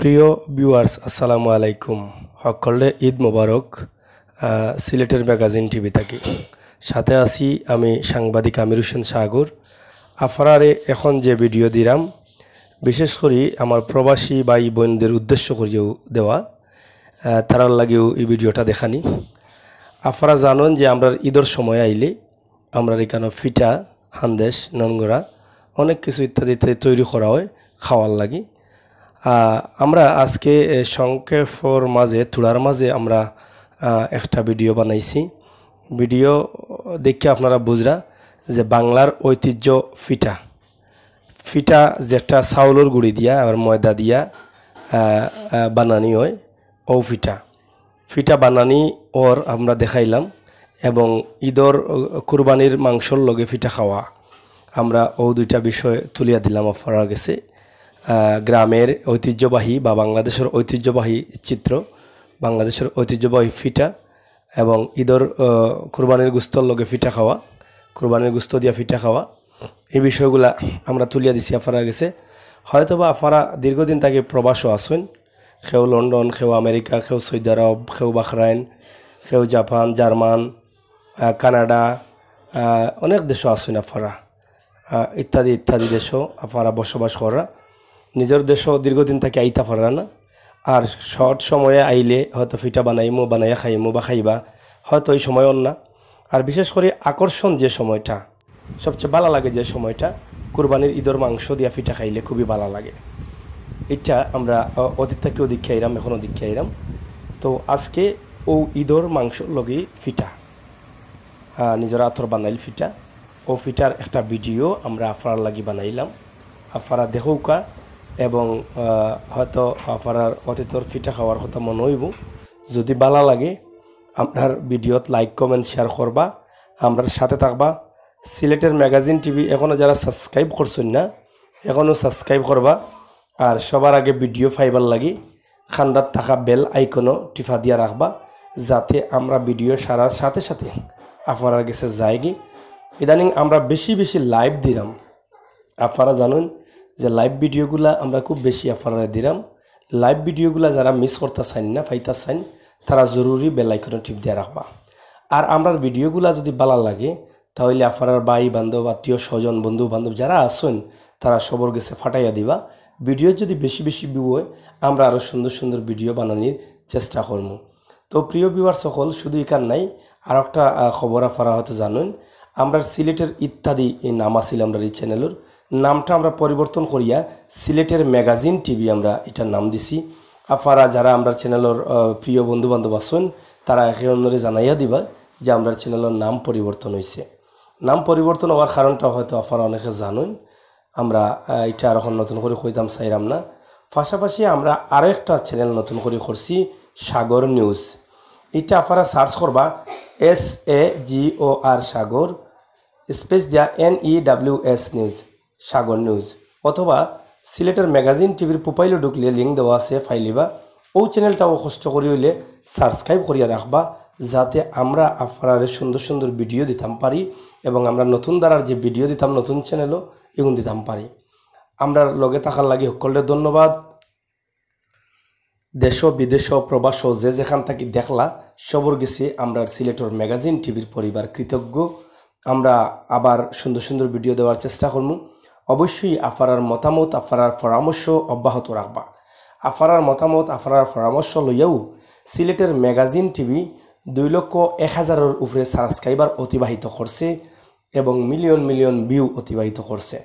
প্রিয় ভিউয়ার্স আসসালামু আলাইকুম সকলে ঈদ মোবারক সিলেটের ম্যাগাজিন টিভি থাকি সাথে আছি আমি সাংবাদিক আমির হোসেন সাগর আফরারে এখন যে ভিডিও দিলাম বিশেষ করে আমার প্রবাসী ভাই বোনদের উদ্দেশ্য করিয়েও দেওয়া তারার লাগেও এই ভিডিওটা দেখানি আফারা জানেন যে আমরা ঈদের সময় আইলে আমরা এখানে ফিটা হান্দেশ ননগোড়া অনেক কিছু ইত্যাদি ইত্যাদি তৈরি করা হয় খাওয়ার লাগে আমরা আজকে সংক্ষেপর মাঝে থোড়ার মাঝে আমরা একটা ভিডিও বানাইছি ভিডিও দেখে আপনারা বুঝরা যে বাংলার ঐতিহ্য ফিটা ফিটা যেটা চাউলের গুড়ি দিয়া আর ময়দা দিয়া বানানি হয় ও ফিটা ফিটা বানানি ওর আমরা দেখাইলাম এবং ঈদর কুরবানির মাংসর লগে ফিটা খাওয়া আমরা ও দুইটা বিষয় তুলিয়া দিলাম অফার গেছে গ্রামের ঐতিহ্যবাহী বা বাংলাদেশের ঐতিহ্যবাহী চিত্র বাংলাদেশের ঐতিহ্যবাহী ফিটা এবং ঈদর কোরবানির গুস্তর লগে ফিটা খাওয়া কোরবানির গুস্ত দিয়া ফিটা খাওয়া এই বিষয়গুলা আমরা তুলিয়া দিছি আফারা গেছে হয়তো বা আফারা দীর্ঘদিন তাকে প্রবাসও আসুন সেও লন্ডন কেউ আমেরিকা কেউ সৌদি আরব কেউ বাহরাইন কেউ জাপান জার্মান কানাডা অনেক দেশও আসুন আফারা ইত্যাদি ইত্যাদি দেশও আফারা বসবাস করা নিজের দেশ দীর্ঘদিন থাকে আইতা পারা না আর শর্ট সময়ে আইলে হয়তো ফিটা বানাইমো বানাইয়া খাইমো বা খাইবা হয়তো ওই সময় না আর বিশেষ করে আকর্ষণ যে সময়টা সবচেয়ে ভালো লাগে যে সময়টা কুরবানির ঈদর মাংস দিয়া ফিটা খাইলে খুবই ভালো লাগে এটা আমরা অতীত থেকে ওদিক খাইলাম এখন ওদিক খাইলাম তো আজকে ও ঈদর মাংস লগে ফিটা নিজের আথর বানাইল ফিটা ও ফিটার একটা ভিডিও আমরা আফারার লাগি বানাইলাম আফারা দেখৌকা এবং হয়তো আপনার অতীতর ফিটা খাওয়ার কথা মনে হইব যদি ভালো লাগে আপনার ভিডিওত লাইক কমেন্ট শেয়ার করবা আমরার সাথে থাকবা সিলেটের ম্যাগাজিন টিভি এখনও যারা সাবস্ক্রাইব করছেন না এখনও সাবস্ক্রাইব করবা আর সবার আগে ভিডিও ফাইবার লাগে খান্দার থাকা বেল আইকনও টিফা দিয়া রাখবা যাতে আমরা ভিডিও সারার সাথে সাথে আপনারা গেছে যায়গি ইদানিং আমরা বেশি বেশি লাইভ দিলাম আপনারা জানুন যে লাইভ ভিডিওগুলা আমরা খুব বেশি অফারে দিলাম লাইভ ভিডিওগুলা যারা মিস করতে চান না ফাইতা চান তারা জরুরি বেলাইকনে টিপ দিয়ে রাখবা আর আমার ভিডিওগুলা যদি ভালো লাগে তাহলে আপনার ভাই বান্ধব আত্মীয় স্বজন বন্ধু বান্ধব যারা আসেন তারা সবর গেছে ফাটাইয়া দিবা ভিডিও যদি বেশি বেশি ভিউ হয় আমরা আরও সুন্দর সুন্দর ভিডিও বানানোর চেষ্টা করব তো প্রিয় বিবার সকল শুধু এখান নাই আর একটা খবর আপনারা হয়তো জানেন আমরা সিলেটের ইত্যাদি নাম আছিল আমরা এই চ্যানেলের নামটা আমরা পরিবর্তন করিয়া সিলেটের ম্যাগাজিন টিভি আমরা এটার নাম দিছি আপারা যারা আমরা চ্যানেলের প্রিয় বন্ধু বান্ধব আছেন তারা একে অন্যরে জানাইয়া দিবা যে আমরা চ্যানেলের নাম পরিবর্তন হয়েছে নাম পরিবর্তন হওয়ার কারণটা হয়তো আপনারা অনেকে জানুন আমরা এটা আর এখন নতুন করে কইতাম চাইলাম না পাশাপাশি আমরা আরও একটা চ্যানেল নতুন করে করছি সাগর নিউজ এটা আপনারা সার্চ করবা S A G O R Sagar space দিয়া N E W S news Sagar news অথবা সিলেটের ম্যাগাজিন টিভির প্রোফাইলও ঢুকলে লিঙ্ক দেওয়া আছে ফাইলিবা ও চ্যানেলটাও কষ্ট করি হইলে সাবস্ক্রাইব করিয়া রাখবা যাতে আমরা আপনার সুন্দর সুন্দর ভিডিও দিতাম পারি এবং আমরা নতুন দ্বারার যে ভিডিও দিতাম নতুন চ্যানেলও এগুন দিতাম পারি আমরা লগে থাকার লাগে সকলের ধন্যবাদ দেশ বিদেশ প্রবাস যে যেখান থাকি দেখলা সবর গেছে আমরা সিলেটর ম্যাগাজিন টিভির পরিবার কৃতজ্ঞ আমরা আবার সুন্দর সুন্দর ভিডিও দেওয়ার চেষ্টা করবো অবশ্যই আফারার মতামত আফারার পরামর্শ অব্যাহত রাখবা আফারার মতামত আফারার পরামর্শ লইয়াও সিলেটের ম্যাগাজিন টিভি দুই লক্ষ এক হাজারের উপরে সাবস্ক্রাইবার অতিবাহিত করছে এবং মিলিয়ন মিলিয়ন ভিউ অতিবাহিত করছে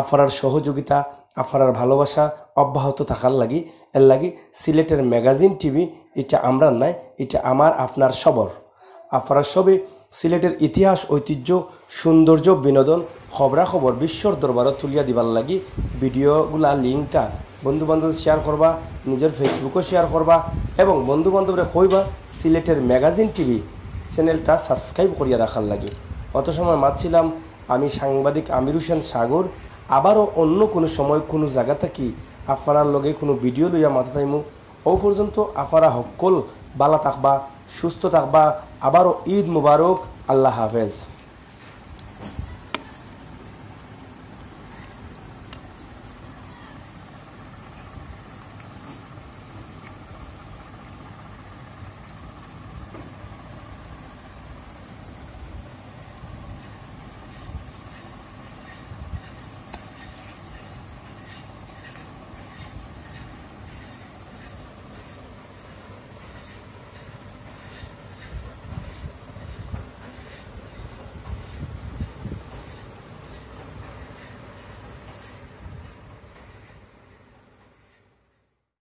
আফারার সহযোগিতা আফারার ভালোবাসা অব্যাহত থাকার লাগি এর লাগি সিলেটের ম্যাগাজিন টিভি এটা আমরা নাই এটা আমার আপনার সবর আফারার সবে সিলেটের ইতিহাস ঐতিহ্য সৌন্দর্য বিনোদন খবরাখবর বিশ্বর দরবার তুলিয়া দিবার লাগি ভিডিওগুলা লিঙ্কটা বন্ধু বান্ধব শেয়ার করবা নিজের ফেসবুকও শেয়ার করবা এবং বন্ধু বান্ধবরে কইবা সিলেটের ম্যাগাজিন টিভি চ্যানেলটা সাবস্ক্রাইব করিয়া রাখার লাগে অত সময় মাতছিলাম আমি সাংবাদিক আমির হোসেন সাগর আবারও অন্য কোনো সময় কোনো জায়গা থাকি আফারার লগে কোনো ভিডিও লইয়া মাথা থাইমু ও পর্যন্ত আফারা হকল বালা থাকবা সুস্থ থাকবা আবারও ঈদ মুবারক আল্লাহ হাফেজ